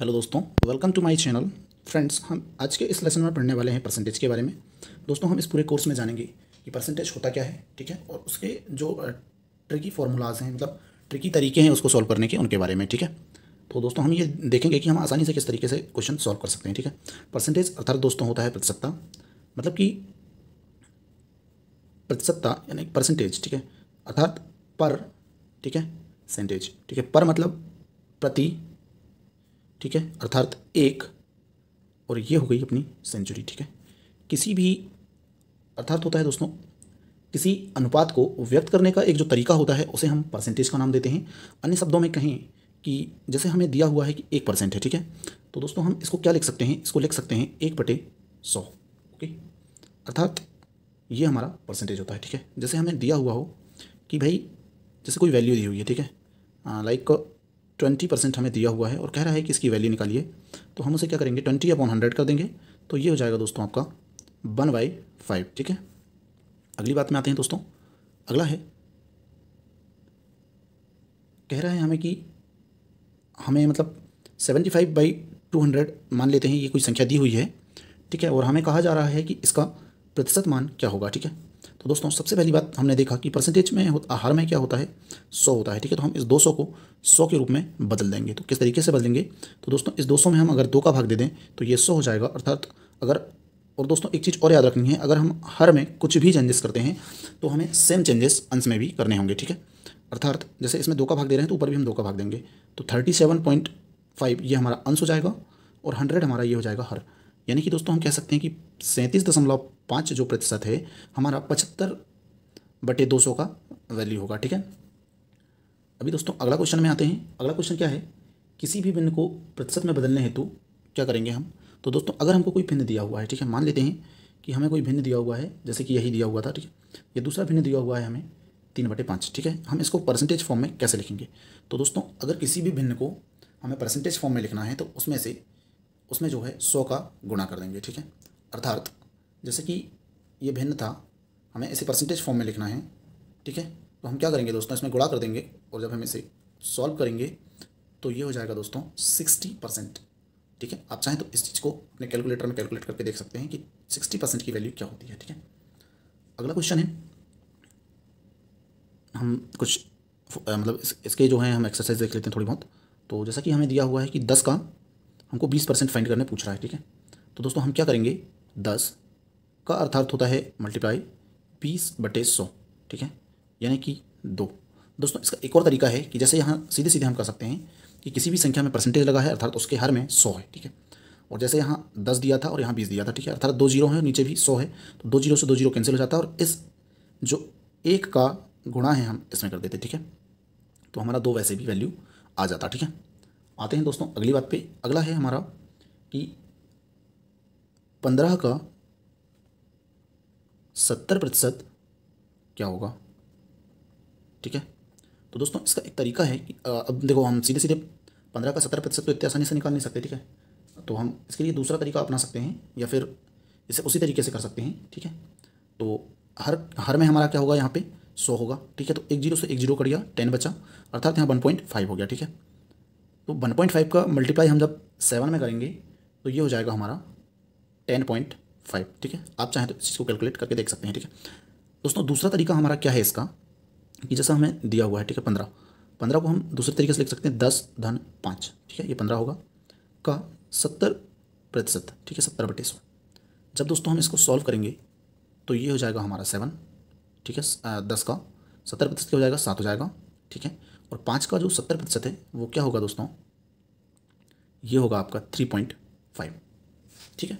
hello दोस्तों welcome to my channel friends हम आज के इस लेसन में पढ़ने वाले हैं परसेंटेज के बारे में दोस्तों हम इस पूरे कोर्स में जानेंगे कि परसेंटेज होता क्या है ठीक है और उसके जो ट्रिकी फार्मूलाज हैं मतलब ट्रिकी तरीके हैं उसको सॉल्व करने के उनके बारे में ठीक है तो दोस्तों हम ये देखेंगे कि हम आसानी से किस तरीके से क्वेश्चन सॉल्व कर सकते हैं ठीक है परसेंटेज अर्थात दोस्तों होता है प्रतिशतता मतलब कि प्रतिशतता यानी परसेंटेज ठीक है अर्थात पर ठीक है सेंटेज ठीक है पर मतलब प्रति ठीक है अर्थात एक और ये हो गई अपनी सेंचुरी ठीक है किसी भी अर्थात होता है दोस्तों किसी अनुपात को व्यक्त करने का एक जो तरीका होता है उसे हम परसेंटेज का नाम देते हैं अन्य शब्दों में कहें कि जैसे हमें दिया हुआ है कि एक परसेंट है ठीक है तो दोस्तों हम इसको क्या लिख सकते हैं इसको लिख सकते हैं एक बटे सौ ओके अर्थात ये हमारा परसेंटेज होता है ठीक है जैसे हमें दिया हुआ हो कि भाई जैसे कोई वैल्यू दी हुई है ठीक है लाइक हाँ, ट्वेंटी परसेंट हमें दिया हुआ है और कह रहा है कि इसकी वैल्यू निकालिए तो हम उसे क्या करेंगे ट्वेंटी अपॉन हंड्रेड कर देंगे तो ये हो जाएगा दोस्तों आपका वन बाई फाइव ठीक है अगली बात में आते हैं दोस्तों अगला है कह रहा है हमें कि हमें मतलब seventy five by two hundred मान लेते हैं ये कोई संख्या दी हुई है ठीक है और हमें कहा जा रहा है कि इसका प्रतिशत मान क्या होगा ठीक है तो दोस्तों सबसे पहली बात हमने देखा कि परसेंटेज में हर में क्या होता है सौ होता है ठीक है तो हम इस दो सौ को सौ के रूप में बदल देंगे तो किस तरीके से बदलेंगे तो दोस्तों इस दो सौ में हम अगर दो का भाग दे दें तो ये सौ हो जाएगा अर्थात अगर और दोस्तों एक चीज़ और याद रखनी है अगर हम हर में कुछ भी चेंजेस करते हैं तो हमें सेम चेंजेस अंश में भी करने होंगे ठीक है अर्थात जैसे इसमें दो का भाग दे रहे हैं तो ऊपर भी हम दो का भाग देंगे तो थर्टी सेवन पॉइंट फाइव ये हमारा अंश हो जाएगा और हंड्रेड हमारा ये हो जाएगा हर यानी कि दोस्तों हम कह सकते हैं कि सैंतीस दशमलव पाँच जो प्रतिशत है हमारा पचहत्तर बटे दो सौ का वैल्यू होगा ठीक है अभी दोस्तों अगला क्वेश्चन में आते हैं अगला क्वेश्चन क्या है किसी भी भिन्न को प्रतिशत में बदलने हेतु क्या करेंगे हम तो दोस्तों अगर हमको कोई भिन्न दिया हुआ है ठीक है मान लेते हैं कि हमें कोई भिन्न दिया हुआ है जैसे कि यही दिया हुआ था ठीक है ये दूसरा भिन्न दिया हुआ है हमें तीन बटे पाँच ठीक है हम इसको परसेंटेज फॉर्म में कैसे लिखेंगे तो दोस्तों अगर किसी भी भिन्न को हमें परसेंटेज फॉर्म में लिखना है तो उसमें से उसमें जो है सौ का गुणा कर देंगे ठीक है अर्थात जैसे कि ये भिन्न था हमें इसे परसेंटेज फॉर्म में लिखना है ठीक है तो हम क्या करेंगे दोस्तों इसमें गुड़ा कर देंगे और जब हम इसे सॉल्व करेंगे तो ये हो जाएगा दोस्तों सिक्सटी परसेंट ठीक है आप चाहें तो इस चीज़ को अपने कैलकुलेटर में कैलकुलेट करके देख सकते हैं कि सिक्सटी परसेंट की वैल्यू क्या होती है ठीक है अगला क्वेश्चन है हम कुछ आ, मतलब इस, इसके जो हैं हम एक्सरसाइज देख लेते हैं थोड़ी बहुत तो जैसा कि हमें दिया हुआ है कि दस का हमको बीस परसेंट फाइंड करने पूछ रहा है ठीक है तो दोस्तों हम क्या करेंगे दस का अर्थ अर्थ होता है मल्टीप्लाई बीस बटे सौ ठीक है यानी कि दो दोस्तों इसका एक और तरीका है कि जैसे यहाँ सीधे सीधे हम कह सकते हैं कि किसी भी संख्या में परसेंटेज लगा है अर्थात उसके हर में सौ है ठीक है और जैसे यहाँ दस दिया था और यहाँ बीस दिया था ठीक है अर्थात दो जीरो है नीचे भी सौ है तो दो जीरो से दो जीरो कैंसिल हो जाता है और इस जो एक का गुणा है हम इसमें कर देते ठीक है तो हमारा दो वैसे भी वैल्यू आ जाता ठीक है आते हैं दोस्तों अगली बात पे अगला है हमारा कि पंद्रह का सत्तर प्रतिशत क्या होगा ठीक है तो दोस्तों इसका एक तरीका है कि अब देखो हम सीधे सीधे पंद्रह का सत्तर प्रतिशत तो इतने आसानी से निकाल नहीं सकते ठीक है तो हम इसके लिए दूसरा तरीका अपना सकते हैं या फिर इसे उसी तरीके से कर सकते हैं ठीक है तो हर हर में हमारा क्या होगा यहाँ पे सौ होगा ठीक है तो एक जीरो से एक जीरो कट गया टेन बचा अर्थात यहाँ वन पॉइंट फाइव हो गया ठीक है तो वन पॉइंट फाइव का मल्टीप्लाई हम जब सेवन में करेंगे तो ये हो जाएगा हमारा टेन पॉइंट फाइव ठीक है आप चाहें तो इसको कैलकुलेट करके देख सकते हैं ठीक है दोस्तों दूसरा तरीका हमारा क्या है इसका कि जैसा हमें दिया हुआ है ठीक है पंद्रह पंद्रह को हम दूसरे तरीके से लिख सकते हैं दस धन पाँच ठीक है ये पंद्रह होगा का सत्तर प्रतिशत ठीक है सत्तर बटे सौ जब दोस्तों हम इसको सॉल्व करेंगे तो ये हो जाएगा हमारा सेवन ठीक है दस का सत्तर प्रतिशत क्या हो जाएगा सात हो जाएगा ठीक है और पाँच का जो सत्तर प्रतिशत है वो क्या होगा दोस्तों ये होगा आपका थ्री पॉइंट फाइव ठीक है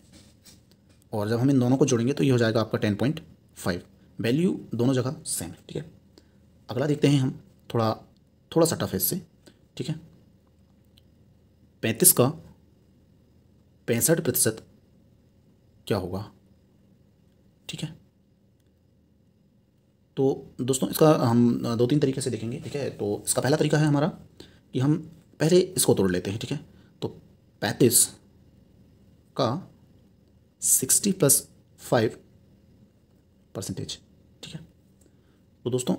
और जब हम इन दोनों को जोड़ेंगे तो ये हो जाएगा आपका टेन पॉइंट फाइव वैल्यू दोनों जगह सेम है ठीक है अगला देखते हैं हम थोड़ा थोड़ा सा टफ है इससे ठीक है पैंतीस का पैंसठ प्रतिशत क्या होगा ठीक है तो दोस्तों इसका हम दो तीन तरीके से देखेंगे ठीक है तो इसका पहला तरीका है हमारा कि हम पहले इसको तोड़ लेते हैं ठीक है तो पैंतीस का सिक्सटी प्लस फाइव परसेंटेज ठीक है तो दोस्तों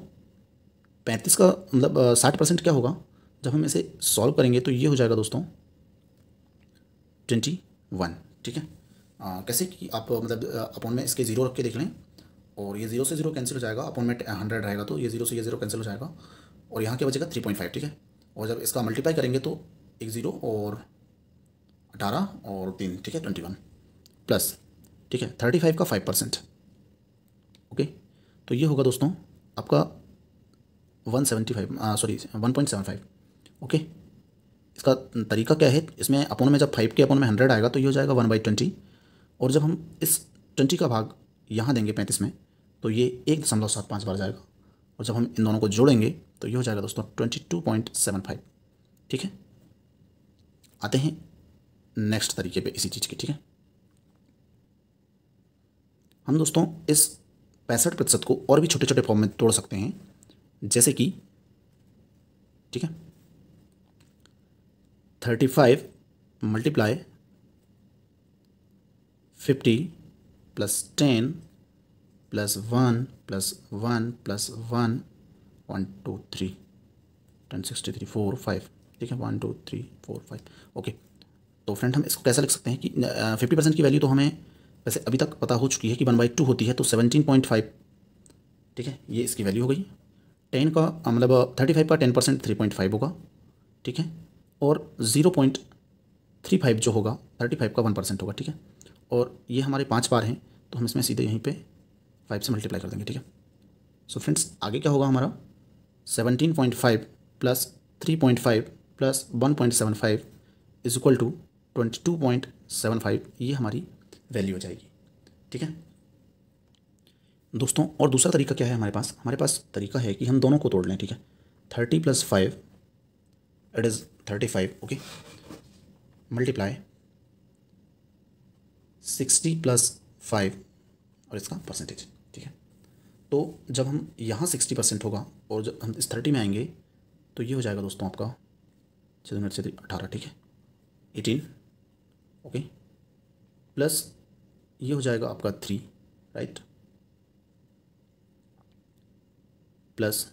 पैंतीस का मतलब साठ परसेंट क्या होगा जब हम इसे सॉल्व करेंगे तो ये हो जाएगा दोस्तों ट्वेंटी वन ठीक है आ, कैसे कि आप मतलब अपॉन में इसके ज़ीरो रख के देख लें और ये जीरो से जीरो कैंसिल हो जाएगा अपॉन में हंड्रेड रहेगा तो ये जीरो से ये जीरो कैंसिल हो जाएगा और यहाँ क्या बचेगा थ्री पॉइंट फाइव ठीक है और जब इसका मल्टीप्लाई करेंगे तो एक ज़ीरो और अठारह और तीन ठीक है ट्वेंटी वन प्लस ठीक है थर्टी फाइव का फाइव परसेंट ओके तो ये होगा दोस्तों आपका one seventy five sorry one point seven five okay इसका तरीका क्या है इसमें अपोन में जब फाइव के अपोन में हंड्रेड आएगा तो ये हो जाएगा वन बाई ट्वेंटी और जब हम इस ट्वेंटी का भाग यहाँ देंगे पैंतीस में तो ये एक दशमलव सात पाँच बार जाएगा और जब हम इन दोनों को जोड़ेंगे तो ये हो जाएगा दोस्तों twenty two point seven five ठीक है आते हैं नेक्स्ट तरीके पे इसी चीज़ के ठीक है हम दोस्तों इस पैंसठ प्रतिशत को और भी छोटे छोटे फॉर्म में तोड़ सकते हैं जैसे कि ठीक है thirty five multiply fifty plus ten plus one plus one plus one one two three ten sixty three four five ठीक है one two three four five okay तो फ्रेंड हम इसको कैसा लिख सकते हैं कि फिफ्टी परसेंट की वैल्यू तो हमें वैसे अभी तक पता हो चुकी है कि वन बाई टू होती है तो सेवनटीन पॉइंट फाइव ठीक है ये इसकी वैल्यू हो गई टेन का मतलब थर्टी फाइव का ten percent three point five होगा ठीक है और ज़ीरो पॉइंट थ्री फाइव जो होगा थर्टी फाइव का वन परसेंट होगा ठीक है और ये हमारे पाँच बार हैं तो हम इसमें सीधे यहीं पर फाइव से मल्टीप्लाई कर देंगे ठीक है सो फ्रेंड्स आगे क्या होगा हमारा seventeen point five plus three point five plus one point seven five is equal to twenty two point seven five ये हमारी वैल्यू हो जाएगी ठीक है दोस्तों और दूसरा तरीका क्या है हमारे पास हमारे पास तरीका है कि हम दोनों को तोड़ लें ठीक है thirty plus five it is thirty five okay multiply sixty plus five और इसका परसेंटेज ठीक है तो जब हम यहाँ सिक्सटी परसेंट होगा और जब हम इस थर्टी में आएंगे तो ये हो जाएगा दोस्तों आपका छः मिनट से अठारह ठीक है एटीन ओके प्लस ये हो जाएगा आपका थ्री राइट प्लस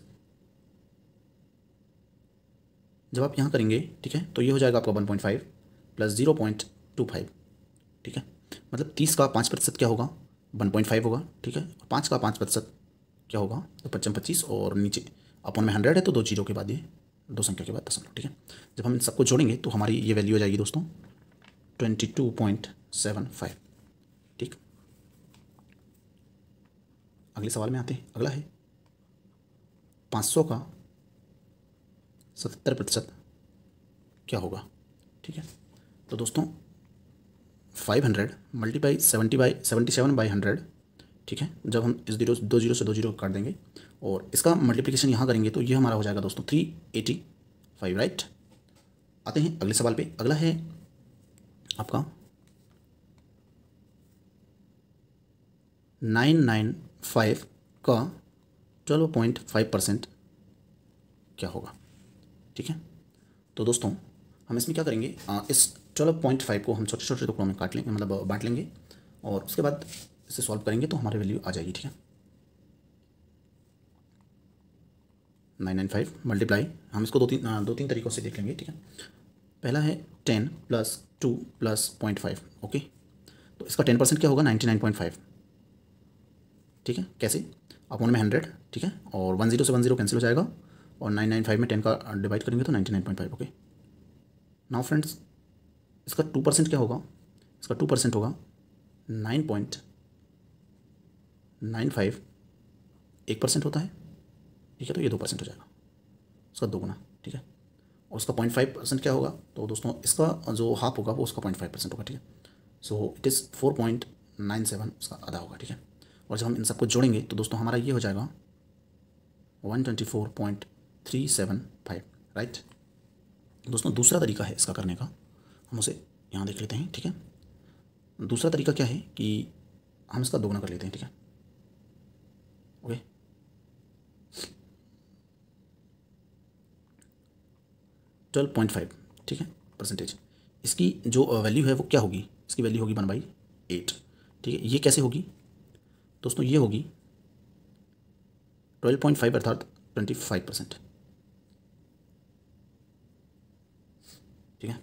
जब आप यहाँ करेंगे ठीक है तो ये हो जाएगा आपका one point five plus zero point two five ठीक है मतलब तीस का पाँच प्रतिशत क्या होगा वन पॉइंट फाइव होगा ठीक है पाँच का पाँच प्रतिशत क्या होगा तो पच्चम पच्चीस और नीचे अपन में हंड्रेड है तो दो जीरो के बाद ये दो संख्या के बाद दस ठीक है जब हम इन सबको जोड़ेंगे तो हमारी ये वैल्यू हो जाएगी दोस्तों twenty two point seven five अगले सवाल में आते हैं अगला है पाँच सौ का सतहत्तर प्रतिशत क्या होगा ठीक है तो दोस्तों five hundred multiply seventy by seventy seven by hundred ठीक है जब हम इस जीरो दो जीरो से दो जीरो काट देंगे और इसका मल्टीप्लिकेशन यहाँ करेंगे तो ये हमारा हो जाएगा दोस्तों थ्री एटी फाइव राइट आते हैं अगले सवाल पे अगला है आपका नाइन नाइन फाइव का ट्वेल्व पॉइंट फाइव परसेंट क्या होगा ठीक है तो दोस्तों हम इसमें क्या करेंगे आ, इस ट्वेल्व पॉइंट फाइव को हम छोटे छोटे टुकड़ों में काट लेंगे मतलब बांट लेंगे और उसके बाद इसे सॉल्व करेंगे तो हमारी वैल्यू आ जाएगी ठीक है नाइन नाइन फाइव मल्टीप्लाई हम इसको दो तीन दो तीन तरीक़ों से देख लेंगे ठीक है पहला है ten plus two plus point five okay तो इसका टेन परसेंट क्या होगा नाइन्टी नाइन पॉइंट फाइव ठीक है कैसे अपॉन में हंड्रेड ठीक है और वन जीरो से वन जीरो कैंसिल हो जाएगा और नाइन नाइन फाइव में टेन का डिवाइड करेंगे तो ninety nine point five okay now friends इसका टू परसेंट क्या होगा इसका टू परसेंट होगा नाइन पॉइंट नाइन फाइव एक परसेंट होता है ठीक है तो ये दो परसेंट हो जाएगा उसका दो गुना ठीक है और उसका पॉइंट फाइव परसेंट क्या होगा तो दोस्तों इसका जो हाफ होगा वो उसका पॉइंट फाइव परसेंट होगा ठीक है so it is four point nine seven उसका आधा होगा ठीक है और जब हम इन सबको जोड़ेंगे तो दोस्तों हमारा ये हो जाएगा one twenty four point three seven five right दोस्तों दूसरा तरीका है इसका करने का हम उसे यहाँ देख लेते हैं ठीक है दूसरा तरीका क्या है कि हम इसका दोगुना कर लेते हैं ठीक है ओके ट्वेल्व पॉइंट फाइव ठीक है परसेंटेज इसकी जो वैल्यू है वो क्या होगी इसकी वैल्यू होगी वन बाई एट ठीक है ये कैसे होगी दोस्तों ये होगी ट्वेल्व पॉइंट फाइव अर्थात ट्वेंटी फाइव परसेंट ठीक है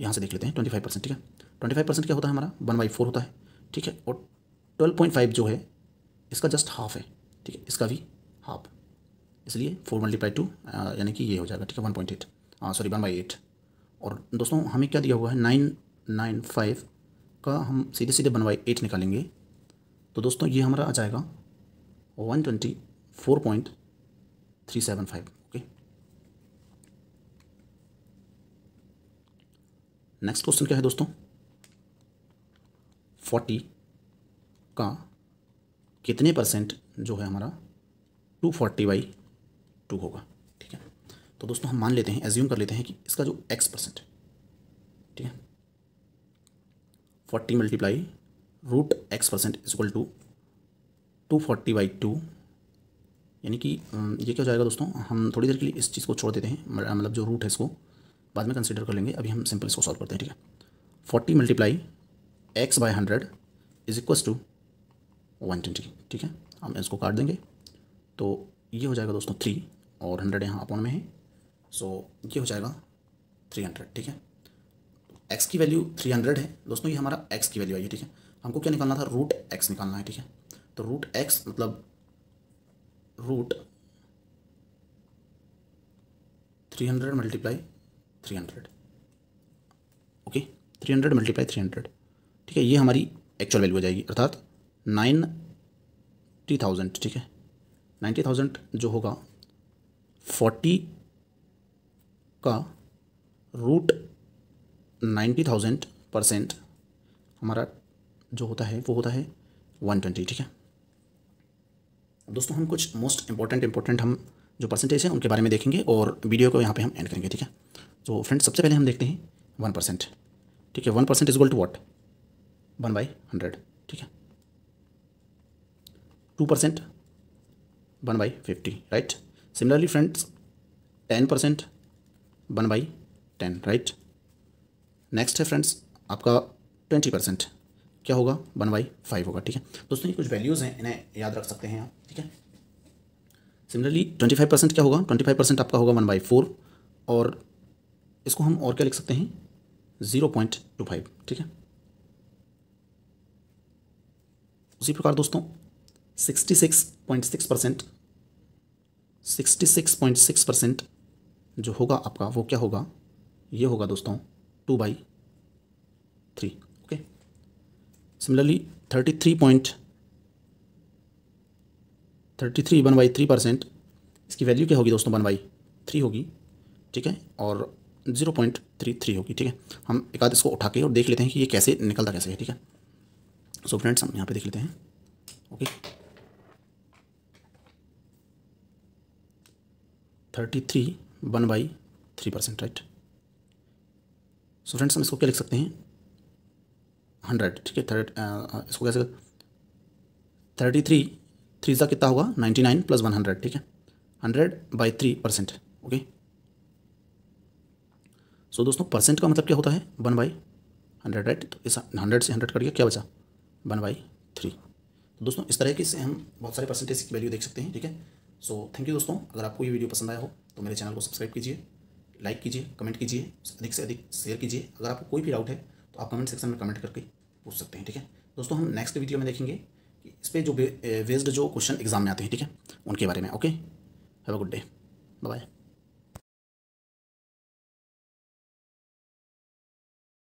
यहाँ से देख लेते हैं ट्वेंटी फाइव परसेंट ठीक है ट्वेंटी फाइव परसेंट क्या होता है हमारा वन बाई फोर होता है ठीक है और ट्वेल्व पॉइंट फाइव जो है इसका जस्ट हाफ है ठीक है इसका भी हाफ इसलिए फोर मल्टीप्लाई टू यानी कि ये हो जाएगा ठीक है one point eight sorry one by eight और दोस्तों हमें क्या दिया हुआ है नाइन नाइन फाइव का हम सीधे सीधे वन बाई एट निकालेंगे तो दोस्तों ये हमारा आ जाएगा one twenty four point three seven five okay next question क्या है दोस्तों फोर्टी का कितने परसेंट जो है हमारा टू फोर्टी बाई टू होगा ठीक है तो दोस्तों हम मान लेते हैं एज्यूम कर लेते हैं कि इसका जो एक्स परसेंट ठीक है forty multiply root x percent is equal to two forty by two यानी कि ये क्या हो जाएगा दोस्तों हम थोड़ी देर के लिए इस चीज़ को छोड़ देते हैं मतलब जो रूट है इसको बाद में कंसिडर कर लेंगे अभी हम सिंपल इसको सॉल्व करते हैं ठीक है forty multiply x by hundred is equals to one twenty ठीक है हम इसको काट देंगे तो ये हो जाएगा दोस्तों थ्री और हंड्रेड यहाँ अपॉन में है सो ये हो जाएगा थ्री हंड्रेड ठीक है एक्स की वैल्यू थ्री हंड्रेड है दोस्तों ये हमारा एक्स की वैल्यू आई है ठीक है हमको क्या निकालना था रूट एक्स निकालना है ठीक है तो रूट एक्स मतलब root three hundred multiply three hundred okay three hundred multiply three hundred ठीक है ये हमारी एक्चुअल वैल्यू हो जाएगी अर्थात नाइन टी थाउजेंड ठीक है नाइन्टी थाउजेंड जो होगा फोर्टी का रूट नाइन्टी थाउजेंड परसेंट हमारा जो होता है वो होता है वन ट्वेंटी ठीक है दोस्तों हम कुछ मोस्ट इंपॉर्टेंट इंपॉर्टेंट हम जो परसेंटेज हैं उनके बारे में देखेंगे और वीडियो को यहाँ पे हम एंड करेंगे ठीक है तो फ्रेंड्स सबसे पहले हम देखते हैं वन परसेंट ठीक है one percent is equal to what one by hundred ठीक है two percent one by fifty right similarly friends ten percent one by ten right next है फ्रेंड्स आपका ट्वेंटी परसेंट क्या होगा वन बाई फाइव होगा ठीक है दोस्तों ये कुछ वैल्यूज़ हैं इन्हें याद रख सकते हैं आप ठीक है सिमिलरली ट्वेंटी फाइव परसेंट क्या होगा ट्वेंटी फाइव परसेंट आपका होगा वन बाई फोर और इसको हम और क्या लिख सकते हैं ज़ीरो पॉइंट टू फाइव ठीक है उसी प्रकार दोस्तों sixty six point six percent sixty six point six percent जो होगा आपका वो क्या होगा ये होगा दोस्तों two by three similarly three one by three percent इसकी वैल्यू क्या होगी दोस्तों वन बाई थ्री होगी ठीक है और जीरो पॉइंट थ्री थ्री होगी ठीक है हम एक आध इसको उठा के और देख लेते हैं कि ये कैसे निकलता कैसे है ठीक है सो फ्रेंड्स हम यहाँ पे देख लेते हैं okay thirty three one by three percent right so friends हम इसको क्या लिख सकते हैं हंड्रेड ठीक है थर्ड uh, uh, इसको कैसे थर्टी थ्री थ्री सा कितना होगा ninety nine plus one hundred ठीक है hundred by three percent okay so दोस्तों परसेंट का मतलब क्या होता है वन बाई हंड्रेड राइट तो इस हंड्रेड से हंड्रेड करके गया क्या बचा वन बाई थ्री तो दोस्तों इस तरह की से हम बहुत सारे परसेंटेज की वैल्यू देख सकते हैं ठीक है सो थैंक यू दोस्तों अगर आपको ये वीडियो पसंद आया हो तो मेरे चैनल को सब्सक्राइब कीजिए लाइक कीजिए कमेंट कीजिए अधिक से अधिक शेयर कीजिए अगर आपको कोई भी डाउट है तो आप कमेंट सेक्शन में कमेंट करके पूछ सकते हैं ठीक है दोस्तों हम नेक्स्ट वीडियो में देखेंगे कि इस पर जो वेस्ड eh, जो क्वेश्चन एग्जाम में आते हैं ठीक है उनके बारे में okay have a good day bye